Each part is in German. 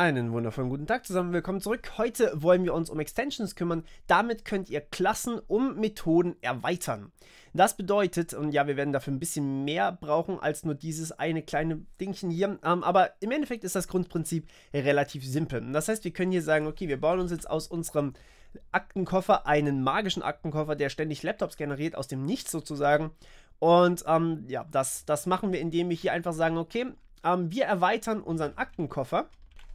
Einen wundervollen guten Tag zusammen, willkommen zurück. Heute wollen wir uns um Extensions kümmern. Damit könnt ihr Klassen um Methoden erweitern. Das bedeutet, und ja, wir werden dafür ein bisschen mehr brauchen als nur dieses eine kleine Dingchen hier, ähm, aber im Endeffekt ist das Grundprinzip relativ simpel. Das heißt, wir können hier sagen, okay, wir bauen uns jetzt aus unserem Aktenkoffer einen magischen Aktenkoffer, der ständig Laptops generiert, aus dem Nichts sozusagen. Und ähm, ja, das, das machen wir, indem wir hier einfach sagen, okay, ähm, wir erweitern unseren Aktenkoffer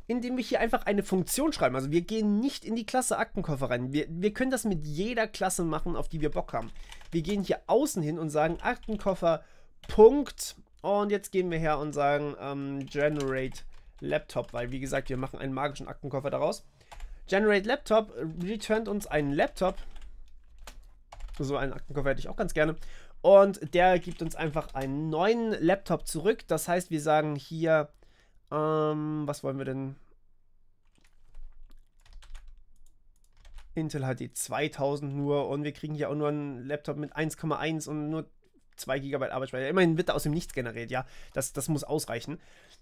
indem wir hier einfach eine Funktion schreiben. Also wir gehen nicht in die Klasse Aktenkoffer rein. Wir, wir können das mit jeder Klasse machen, auf die wir Bock haben. Wir gehen hier außen hin und sagen Aktenkoffer Punkt. Und jetzt gehen wir her und sagen ähm, Generate Laptop, weil wie gesagt, wir machen einen magischen Aktenkoffer daraus. Generate Laptop returnt uns einen Laptop. So einen Aktenkoffer hätte ich auch ganz gerne. Und der gibt uns einfach einen neuen Laptop zurück. Das heißt, wir sagen hier ähm, was wollen wir denn? Intel HD 2000 nur und wir kriegen hier auch nur einen Laptop mit 1,1 und nur 2 GB Arbeitsspeicher. Immerhin wird da aus dem Nichts generiert, ja. Das, das muss ausreichen.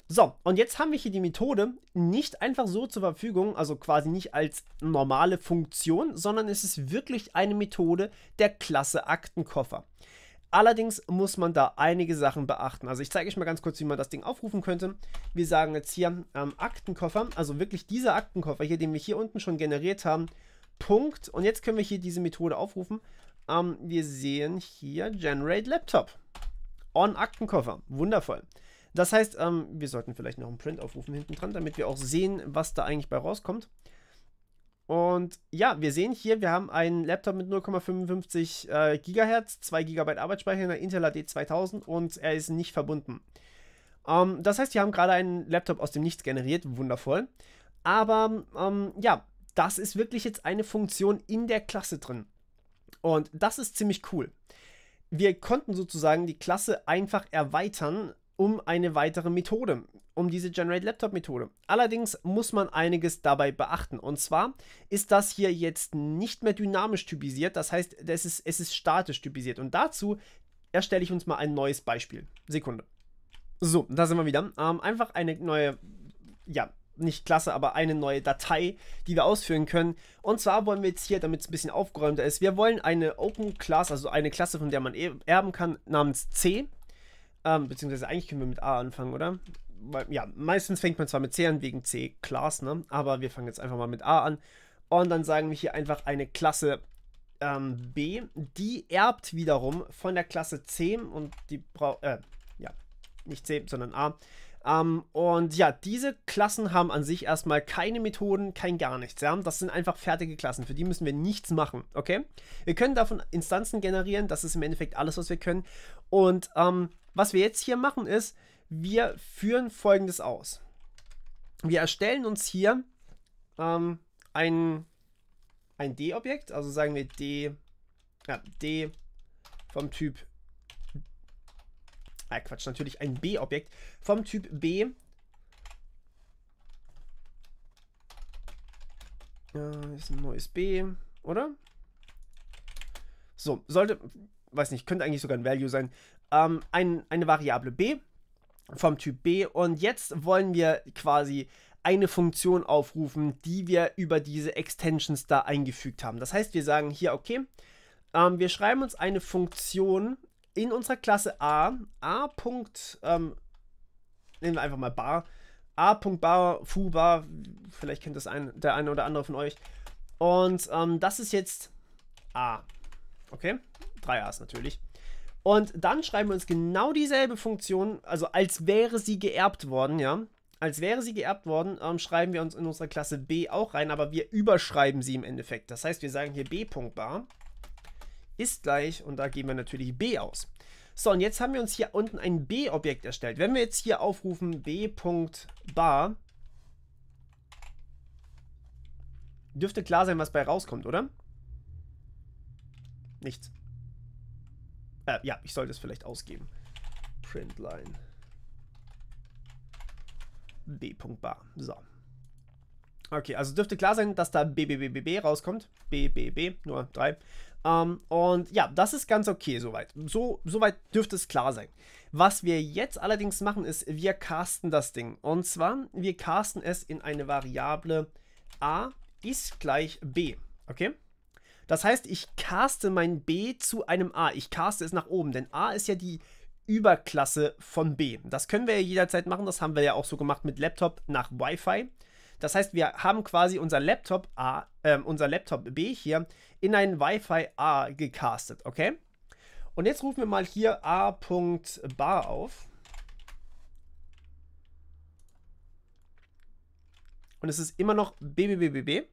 So, und jetzt haben wir hier die Methode nicht einfach so zur Verfügung, also quasi nicht als normale Funktion, sondern es ist wirklich eine Methode der Klasse Aktenkoffer. Allerdings muss man da einige Sachen beachten. Also ich zeige euch mal ganz kurz, wie man das Ding aufrufen könnte. Wir sagen jetzt hier ähm, Aktenkoffer, also wirklich dieser Aktenkoffer hier, den wir hier unten schon generiert haben, Punkt. Und jetzt können wir hier diese Methode aufrufen. Ähm, wir sehen hier Generate Laptop. On Aktenkoffer. Wundervoll. Das heißt, ähm, wir sollten vielleicht noch einen Print aufrufen hinten dran, damit wir auch sehen, was da eigentlich bei rauskommt. Und ja, wir sehen hier, wir haben einen Laptop mit 0,55 äh, GHz, 2 GB Arbeitsspeicher, in der Intel AD 2000 und er ist nicht verbunden. Ähm, das heißt, wir haben gerade einen Laptop aus dem Nichts generiert, wundervoll. Aber ähm, ja, das ist wirklich jetzt eine Funktion in der Klasse drin. Und das ist ziemlich cool. Wir konnten sozusagen die Klasse einfach erweitern um eine weitere Methode um diese Generate Laptop Methode. Allerdings muss man einiges dabei beachten. Und zwar ist das hier jetzt nicht mehr dynamisch typisiert. Das heißt, es ist, es ist statisch typisiert. Und dazu erstelle ich uns mal ein neues Beispiel. Sekunde. So, da sind wir wieder. Ähm, einfach eine neue, ja, nicht Klasse, aber eine neue Datei, die wir ausführen können. Und zwar wollen wir jetzt hier, damit es ein bisschen aufgeräumter ist, wir wollen eine Open Class, also eine Klasse, von der man e-, erben kann, namens C. Ähm, beziehungsweise eigentlich können wir mit A anfangen, oder? ja, meistens fängt man zwar mit C an, wegen C-Class, ne? aber wir fangen jetzt einfach mal mit A an. Und dann sagen wir hier einfach eine Klasse ähm, B, die erbt wiederum von der Klasse C und die braucht, äh, ja, nicht C, sondern A. Ähm, und ja, diese Klassen haben an sich erstmal keine Methoden, kein gar nichts. Ja? Das sind einfach fertige Klassen, für die müssen wir nichts machen, okay? Wir können davon Instanzen generieren, das ist im Endeffekt alles, was wir können. Und ähm, was wir jetzt hier machen ist, wir führen folgendes aus. Wir erstellen uns hier ähm, ein, ein D-Objekt, also sagen wir D, ja, D vom Typ, äh Quatsch, natürlich ein B-Objekt vom Typ B. Äh, ist ein neues B, oder? So, sollte, weiß nicht, könnte eigentlich sogar ein Value sein. Ähm, ein, eine Variable B vom Typ B. Und jetzt wollen wir quasi eine Funktion aufrufen, die wir über diese Extensions da eingefügt haben. Das heißt, wir sagen hier, okay, ähm, wir schreiben uns eine Funktion in unserer Klasse A, a. Punkt, ähm, nehmen wir einfach mal bar, A. bar, fu bar, vielleicht kennt das ein, der eine oder andere von euch. Und ähm, das ist jetzt a. Okay, drei A's natürlich. Und dann schreiben wir uns genau dieselbe Funktion, also als wäre sie geerbt worden, ja. Als wäre sie geerbt worden, ähm, schreiben wir uns in unsere Klasse b auch rein, aber wir überschreiben sie im Endeffekt. Das heißt, wir sagen hier b.bar ist gleich, und da geben wir natürlich b aus. So, und jetzt haben wir uns hier unten ein b-Objekt erstellt. Wenn wir jetzt hier aufrufen b.bar, dürfte klar sein, was bei rauskommt, oder? Nichts. Äh, ja, ich sollte es vielleicht ausgeben. Printline. B.bar. So. Okay, also dürfte klar sein, dass da BBBBB rauskommt. BBB, nur 3. Ähm, und ja, das ist ganz okay soweit. So, soweit dürfte es klar sein. Was wir jetzt allerdings machen, ist, wir casten das Ding. Und zwar, wir casten es in eine Variable a ist gleich b. Okay? Das heißt, ich caste mein B zu einem A. Ich caste es nach oben, denn A ist ja die Überklasse von B. Das können wir ja jederzeit machen. Das haben wir ja auch so gemacht mit Laptop nach Wi-Fi. Das heißt, wir haben quasi unser Laptop A, äh, unser Laptop B hier in ein Wi-Fi A gecastet, okay? Und jetzt rufen wir mal hier a.bar auf. Und es ist immer noch BBBBB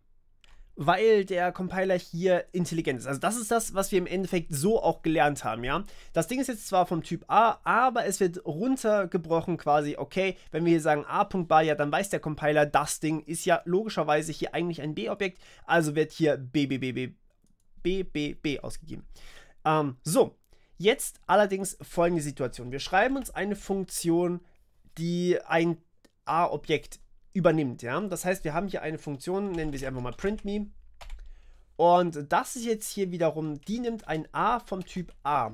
weil der Compiler hier intelligent ist. Also das ist das, was wir im Endeffekt so auch gelernt haben, ja. Das Ding ist jetzt zwar vom Typ A, aber es wird runtergebrochen quasi, okay, wenn wir hier sagen A.bar, ja, dann weiß der Compiler, das Ding ist ja logischerweise hier eigentlich ein B-Objekt, also wird hier BBBB BBB ausgegeben. Ähm, so, jetzt allerdings folgende Situation. Wir schreiben uns eine Funktion, die ein A-Objekt übernimmt. Ja? Das heißt, wir haben hier eine Funktion, nennen wir sie einfach mal printme. Und das ist jetzt hier wiederum, die nimmt ein A vom Typ A.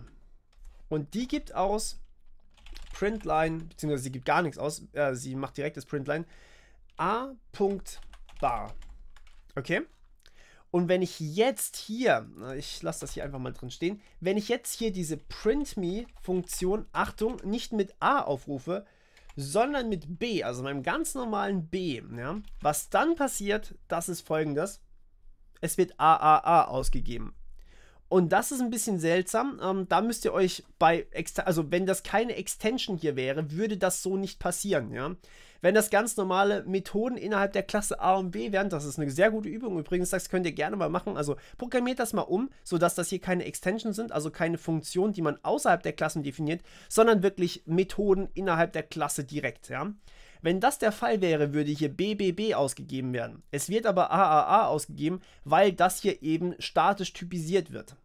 Und die gibt aus Printline, beziehungsweise sie gibt gar nichts aus, äh, sie macht direkt das Printline, a.bar. Okay? Und wenn ich jetzt hier, ich lasse das hier einfach mal drin stehen, wenn ich jetzt hier diese printme-Funktion, Achtung, nicht mit a aufrufe, sondern mit B, also meinem ganz normalen B. Ja? Was dann passiert, das ist folgendes. Es wird AAA ausgegeben. Und das ist ein bisschen seltsam. Ähm, da müsst ihr euch bei, also wenn das keine Extension hier wäre, würde das so nicht passieren, ja. Wenn das ganz normale Methoden innerhalb der Klasse A und B wären, das ist eine sehr gute Übung übrigens, das könnt ihr gerne mal machen. Also programmiert das mal um, sodass das hier keine Extension sind, also keine Funktionen, die man außerhalb der Klassen definiert, sondern wirklich Methoden innerhalb der Klasse direkt, ja. Wenn das der Fall wäre, würde hier BBB ausgegeben werden. Es wird aber AAA ausgegeben, weil das hier eben statisch typisiert wird.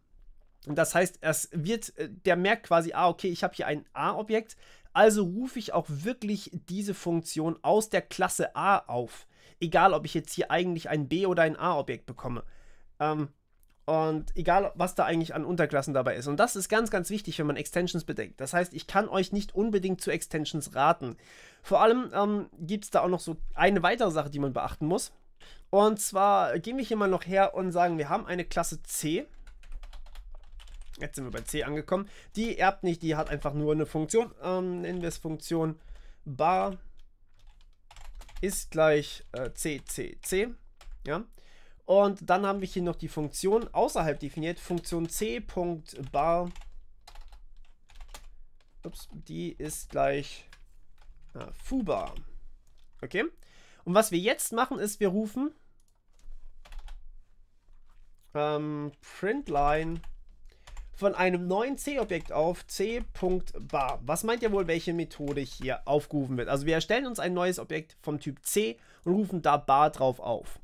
Und das heißt, es wird, äh, der merkt quasi, ah, okay, ich habe hier ein A-Objekt, also rufe ich auch wirklich diese Funktion aus der Klasse A auf. Egal, ob ich jetzt hier eigentlich ein B oder ein A-Objekt bekomme. Ähm, und egal, was da eigentlich an Unterklassen dabei ist. Und das ist ganz, ganz wichtig, wenn man Extensions bedenkt. Das heißt, ich kann euch nicht unbedingt zu Extensions raten. Vor allem ähm, gibt es da auch noch so eine weitere Sache, die man beachten muss. Und zwar gehen wir hier mal noch her und sagen, wir haben eine Klasse C. Jetzt sind wir bei C angekommen. Die erbt nicht, die hat einfach nur eine Funktion. Ähm, nennen wir es Funktion bar ist gleich äh, C, C, C. Ja. Und dann haben wir hier noch die Funktion außerhalb definiert, Funktion c.bar. Ups, die ist gleich ah, fubar. Okay. Und was wir jetzt machen, ist, wir rufen ähm, println von einem neuen C-Objekt auf c.bar. Was meint ihr wohl, welche Methode hier aufgerufen wird? Also wir erstellen uns ein neues Objekt vom Typ C und rufen da bar drauf auf.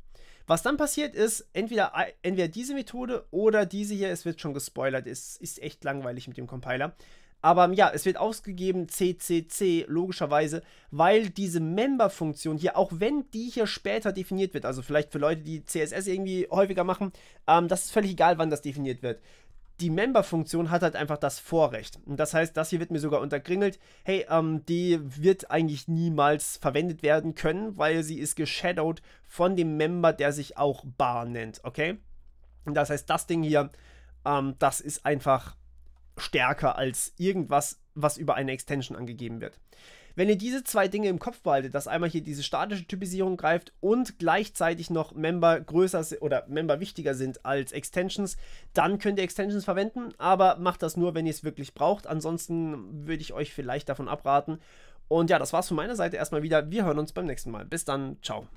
Was dann passiert ist, entweder, entweder diese Methode oder diese hier, es wird schon gespoilert, es ist echt langweilig mit dem Compiler. Aber ja, es wird ausgegeben CCC, logischerweise, weil diese Member-Funktion hier, auch wenn die hier später definiert wird, also vielleicht für Leute, die CSS irgendwie häufiger machen, ähm, das ist völlig egal, wann das definiert wird die Member-Funktion hat halt einfach das Vorrecht. Und das heißt, das hier wird mir sogar unterkringelt. Hey, ähm, die wird eigentlich niemals verwendet werden können, weil sie ist geshadowed von dem Member, der sich auch Bar nennt, okay? Und das heißt, das Ding hier, ähm, das ist einfach stärker als irgendwas, was über eine Extension angegeben wird. Wenn ihr diese zwei Dinge im Kopf behaltet, dass einmal hier diese statische Typisierung greift und gleichzeitig noch Member größer oder Member wichtiger sind als Extensions, dann könnt ihr Extensions verwenden, aber macht das nur, wenn ihr es wirklich braucht. Ansonsten würde ich euch vielleicht davon abraten. Und ja, das war's von meiner Seite erstmal wieder. Wir hören uns beim nächsten Mal. Bis dann, ciao.